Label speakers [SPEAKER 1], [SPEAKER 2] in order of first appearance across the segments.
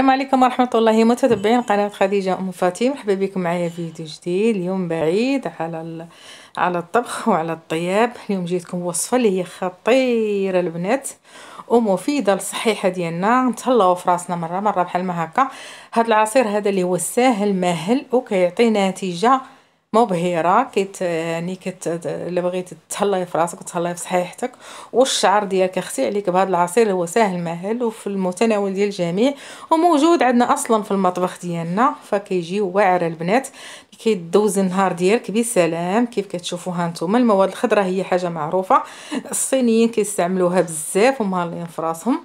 [SPEAKER 1] السلام عليكم ورحمة الله متابعين قناة خديجة أم فاتي مرحبا بكم معايا فيديو جديد اليوم بعيد على على الطبخ وعلى الطياب اليوم جيتكم وصفة اللي هي خطيرة البنات ومفيدة للصحيحة ديالنا نتهلاو في راسنا مرة مرة بحال ما هكا هاد العصير هذا اللي هو ساهل ماهل وكيعطي نتيجة مبهرة كيت يعني كت اللي بغيتي تهلاي في راسك وتهلاي في صحيحتك والشعر ديالك اختي عليك بهذا العصير هو ساهل مهل وفي المتناول ديال الجميع وموجود عندنا اصلا في المطبخ ديالنا فكيجي واعر البنات كيدوز النهار ديالك بسلام كيف كتشوفوها نتوما المواد الخضراء هي حاجه معروفه الصينيين كيستعملوها بزاف ومهلين في راسهم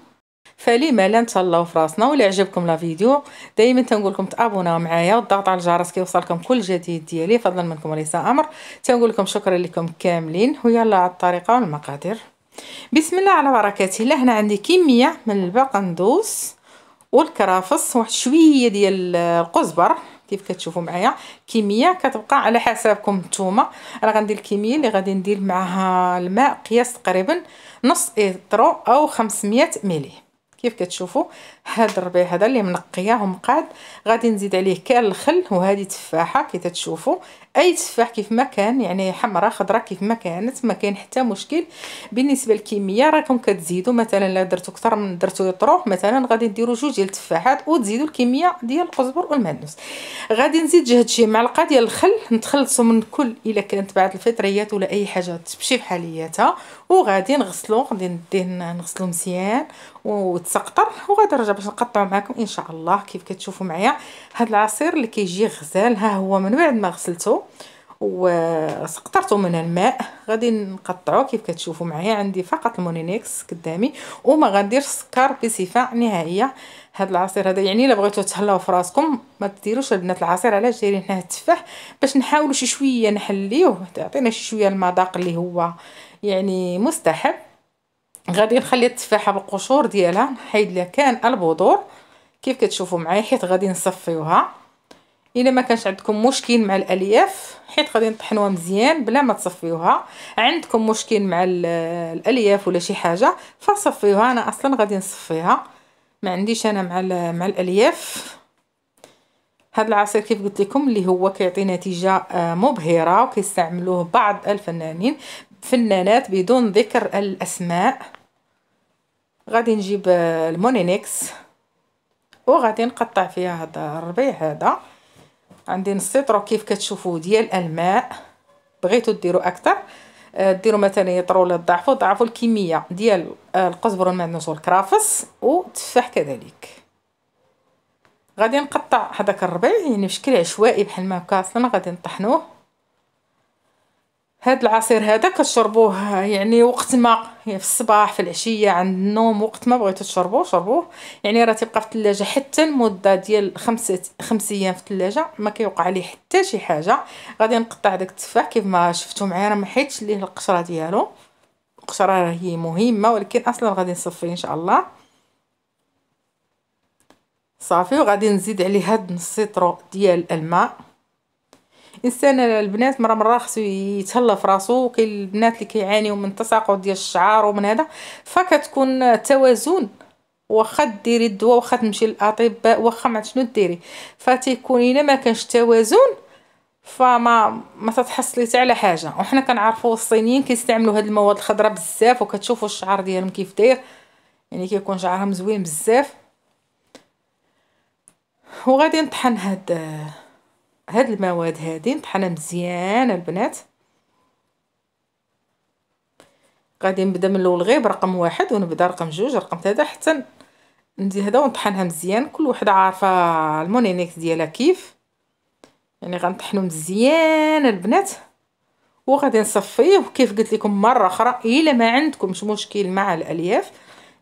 [SPEAKER 1] فلما لا نتهلاو في راسنا ولا عجبكم لا فيديو دائما تنقول لكم تابوناو معايا والضغط على الجرس كيوصلكم كل جديد ديالي فضلا منكم وليس امر تنقول لكم شكرا لكم كاملين ويلا على الطريقه والمقادير بسم الله على بركه الله هنا عندي كميه من البقندوس والكرافس واحد شويه ديال القزبر كيف كتشوفوا معايا كميه كتبقى على حسابكم نتوما انا غندير الكميه اللي غادي ندير معها الماء قياس تقريبا نص ايترو او 500 ملي كيف كتشوفوا هاد الربيع هذا اللي منقيه ومقاد غادي نزيد عليه كان الخل وهذه تفاحه كي تتشوفوا اي تفاح كيف ما كان يعني حمراء خضراء كيف ما كانت ما كاين حتى مشكل بالنسبه للكميه راكم كتزيدوا مثلا لا درتو اكثر من درتو يطروح مثلا غادي ديروا جوج ديال التفاحات وتزيدوا الكميه ديال القزبر والمعدنوس غادي نزيد جهد شي معلقه ديال الخل نتخلصوا من كل الا كانت بعض الفطريات ولا اي حاجه تمشي بحاليتها وغادي نغسلو غادي نديه نغسلو مزيان وتسقطر وغادي نرجع باش نقطعو معكم ان شاء الله كيف كتشوفوا معايا هذا العصير اللي كيجي غزال ها هو من بعد ما غسلته وسقطرته من الماء غادي نقطعو كيف كتشوفوا معايا عندي فقط المونينيكس قدامي وما غنديرش السكر بصفه نهائيه هذا العصير هذا يعني الا بغيتو تهلاو في راسكم ما ديروش البنات العصير علاش جيري حنا التفاح باش نحاولوا شي شويه نحليوه تعطينا شي شويه المذاق اللي هو يعني مستحب غادي نخلي التفاحه بالقشور ديالها نحيد لها كان البذور كيف كتشوفوا معايا حيت غادي نصفيوها الا ما كانش عندكم مشكل مع الالياف حيت غادي نطحنوها مزيان بلا ما تصفيوها عندكم مشكل مع الالياف ولا شي حاجه فصفيوها انا اصلا غادي نصفيها ما عنديش انا مع مع الالياف هذا العصير كيف قلت لكم اللي هو كيعطي نتيجه آه، مبهره وكيستعملوه بعض الفنانين فنانات بدون ذكر الأسماء غادي نجيب آه، المونينيكس وغادي نقطع فيها هذا الربيع هذا عندي نص كيف كتشوفوا ديال الماء بغيتو ديروا اكثر آه، ديروا مثلا يطرو للضعف ضعفوا الكميه ديال آه، القزبر والمعدنوس والكرافس وتفاح كذلك غادي نقطع هذاك الربيع يعني بشكل عشوائي بحال ما هكا اصلا غادي نطحنوه هاد العصير هذا كتشربوه يعني وقت ما يعني في الصباح في العشيه عند النوم وقت ما بغيتو تشربوه شربوه يعني راه تيبقى في الثلاجه حتى المده ديال خمسة خمس ايام في الثلاجه ما كيوقع عليه حتى شي حاجه غادي نقطع داك التفاح كيف ما شفتو معايا راه ما حيتش ليه القشره ديالو القشره راه هي مهمه ولكن اصلا غادي نصفيه ان شاء الله صافي وغادي نزيد عليه هاد نص ديال الماء الانسان البنات مره مره خصو يتهلا في راسو كاين البنات اللي كيعانيو من تساقط ديال الشعر ومن هذا فكتكون التوازن واخا ديري الدواء واخا تمشي للاطباء واخا ما شنو ديري فتيكون الا ما كانش توازن فما ما تتحصلي على حاجه وحنا كنعرفوا الصينيين كيستعملوا هاد المواد الخضراء بزاف وكتشوفوا الشعر ديالهم كيف داير يعني كيكون شعرهم زوين بزاف وغادي نطحن هاد هاد المواد هادي نطحنها مزيان البنات غادي نبدا من الاول غير برقم واحد ونبدا رقم جوج رقم ثلاثة حتى ندي هذا ونطحنها مزيان كل وحده عارفه المونينيكس ديالها كيف يعني غنطحنو مزيان البنات وغادي نصفيه وكيف قلت لكم مره اخرى الا ما عندكمش مشكل مع الالياف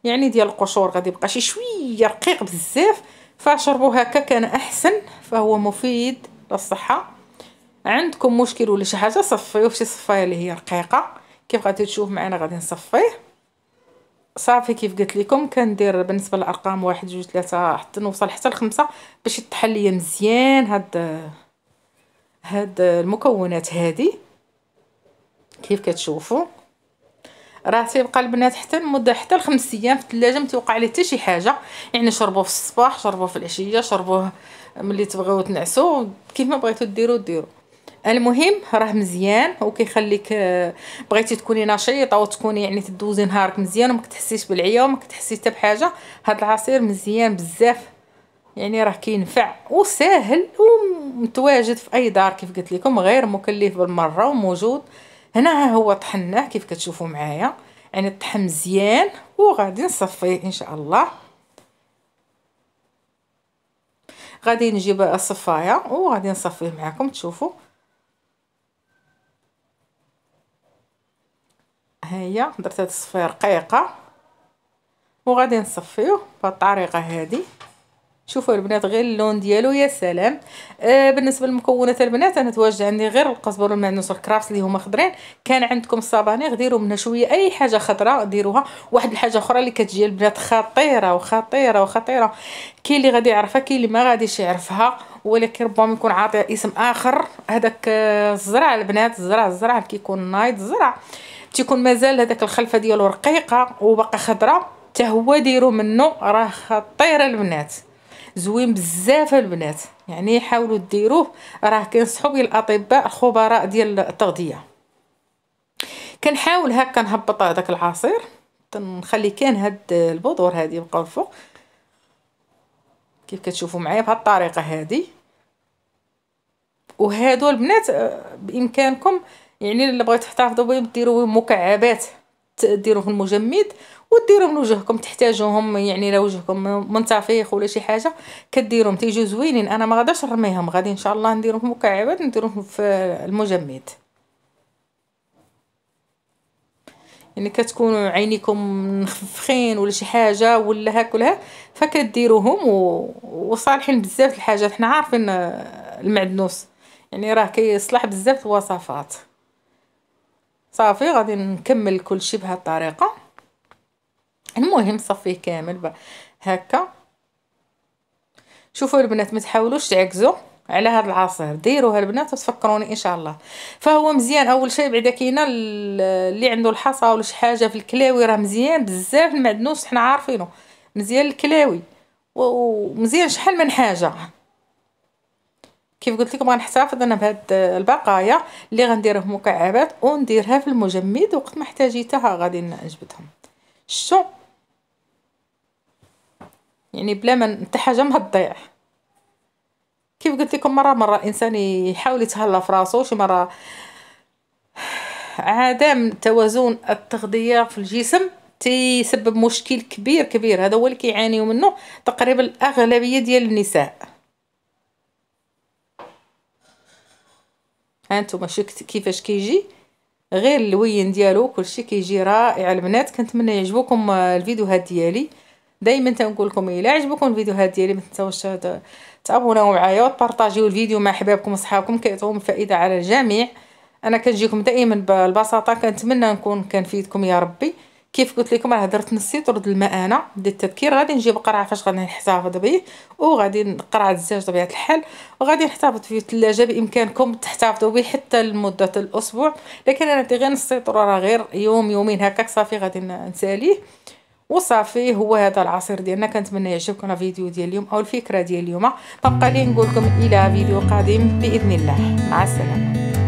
[SPEAKER 1] يعني ديال القشور غادي يبقى شي شويه رقيق بزاف فشربوه هكا كان احسن فهو مفيد للصحه عندكم مشكل ولا شي حاجه صفيوه فشي صفايه اللي هي رقيقه كيف غادي تشوف معنا غادي نصفيه صافي كيف قلت لكم كندير بالنسبه للارقام واحد جوج ثلاثه حتى نوصل حتى لخمسة باش يطحن ليا مزيان هاد هاد المكونات هادي كيف كتشوفوا راه تيبقى البنات حتى لمده حتى لخمس ايام في الثلاجه ما توقع عليه حتى شي حاجه يعني شربوه في الصباح شربوه في العشيه شربوه ملي تبغيو تنعسوا كيف ما بغيتو ديروا ديروا المهم راه مزيان وكيخليك آه، بغيتي تكوني نشيطه وتكوني يعني تدوزي نهارك مزيان وما كتحسيش بالعيا وما كتحسي حتى بحاجه هاد العصير مزيان بزاف يعني راه كينفع وساهل ومتواجد في اي دار كيف قلت لكم غير مكلف بالمره وموجود هنا هو طحناه كيف كتشوفوا معايا يعني طحن مزيان وغادي نصفيه ان شاء الله غادي نجيب الصفايه وغادي نصفيه معكم تشوفوا ها هي درت هاد الصفايه رقيقه وغادي نصفيه بهاد الطريقه هذه شوفوا البنات غير اللون ديالو يا سلام آه بالنسبه للمكونات البنات انا تواجد عندي غير القزبر والمعدنوس والكرافس اللي هما خضرين كان عندكم الصابانيغ ديروا منها شويه اي حاجه خضراء ديروها واحد الحاجه اخرى اللي كتجي البنات خطيره وخطيره وخطيره كاين اللي غادي يعرفها كاين اللي ما غاديش يعرفها ولكن ربما يكون عاطي اسم اخر هذاك آه، الزرع البنات الزرع الزرع كيكون نايض الزرع تيكون مازال هذاك الخلفه ديالو رقيقه وباقا خضراء حتى هو ديروا منه راه خطير البنات زوين بزاف البنات يعني حاولوا ديروه راه كينصحوا به الاطباء الخبراء ديال التغذيه كنحاول هكا نهبط هذاك العصير نخلي كان هاد البذور هادي يبقى الفوق كيف كتشوفوا معايا بهاد الطريقه هادي وهادو البنات آه، بامكانكم يعني اللي بغيتو تحتفظوا بهم ديروا مكعبات ديروه المجمد من لوجهكم تحتاجوهم يعني لو وجهكم منتفخ ولا شي حاجه كديرهم تيجو زوينين انا ما غاداش نرميهم غادي ان شاء الله نديرهم مكعبات نديرهم في المجمد يعني كتكونوا عينيكم مخفخين ولا شي حاجه ولا هاكلها فكديروهم و... وصالحين بزاف الحاجات حنا عارفين المعدنوس يعني راه كيصلح بزاف الوصفات صافي غادي نكمل كل شيء بهذه الطريقه المهم صفيه كامل هكا شوفوا البنات ما تحاولوش تعكزوا على هذا العصير ديروها البنات وتفكروني ان شاء الله فهو مزيان اول شيء بعدا كاينه اللي عنده الحصى ولا شي حاجه في الكلاوي راه مزيان بزاف المعدنوس حنا عارفينه مزيان الكلاوي ومزيان شحال من حاجه كيف قلت لكم غنحتفظ انا بهاد البقايا اللي غنديرهم مكعبات ونديرها في المجمد وقت ما احتاجيتها غادي نجبدهم شتو يعني بلا ما حتى حاجه ما تضيع كيف قلت لكم مره مره الانسان يحاول يتهلا في راسو شي مره عدم توازن التغذيه في الجسم تيسبب مشكل كبير كبير هذا هو اللي كيعانيو منه تقريبا الاغلبيه ديال النساء هانتوما شفت كيفاش كيجي غير اللوين ديالو كلشي كيجي رائع البنات كنتمنى يعجبوكم آه، الفيديوهات ديالي دائما تنقول لكم الا عجبكم الفيديوهات ديالي ما تنساوش تابوناو معايا وتبارطاجيو الفيديو مع حبابكم وصحابكم كيعطيهم فائده على الجميع انا كنجيكم دائما بالبساطه كنتمنى نكون كنفيدكم يا ربي كيف قلت لكم راه درت نسيت ورد الماء انا ديال التذكير غادي نجيب قرعه فاش غادي نحتفظ به وغادي نقرع الزاج بطبيعه الحال وغادي نحتفظ في الثلاجه بامكانكم تحتفظوا به حتى لمده الاسبوع لكن انا غير نسيت راه غير يوم يومين هكاك صافي غادي نساليه وصافي هو هذا العصير ديالنا كنتمنى يعجبكم الفيديو ديال اليوم او الفكره ديال اليوم تبقى لي نقول لكم الى فيديو قادم باذن الله مع السلامه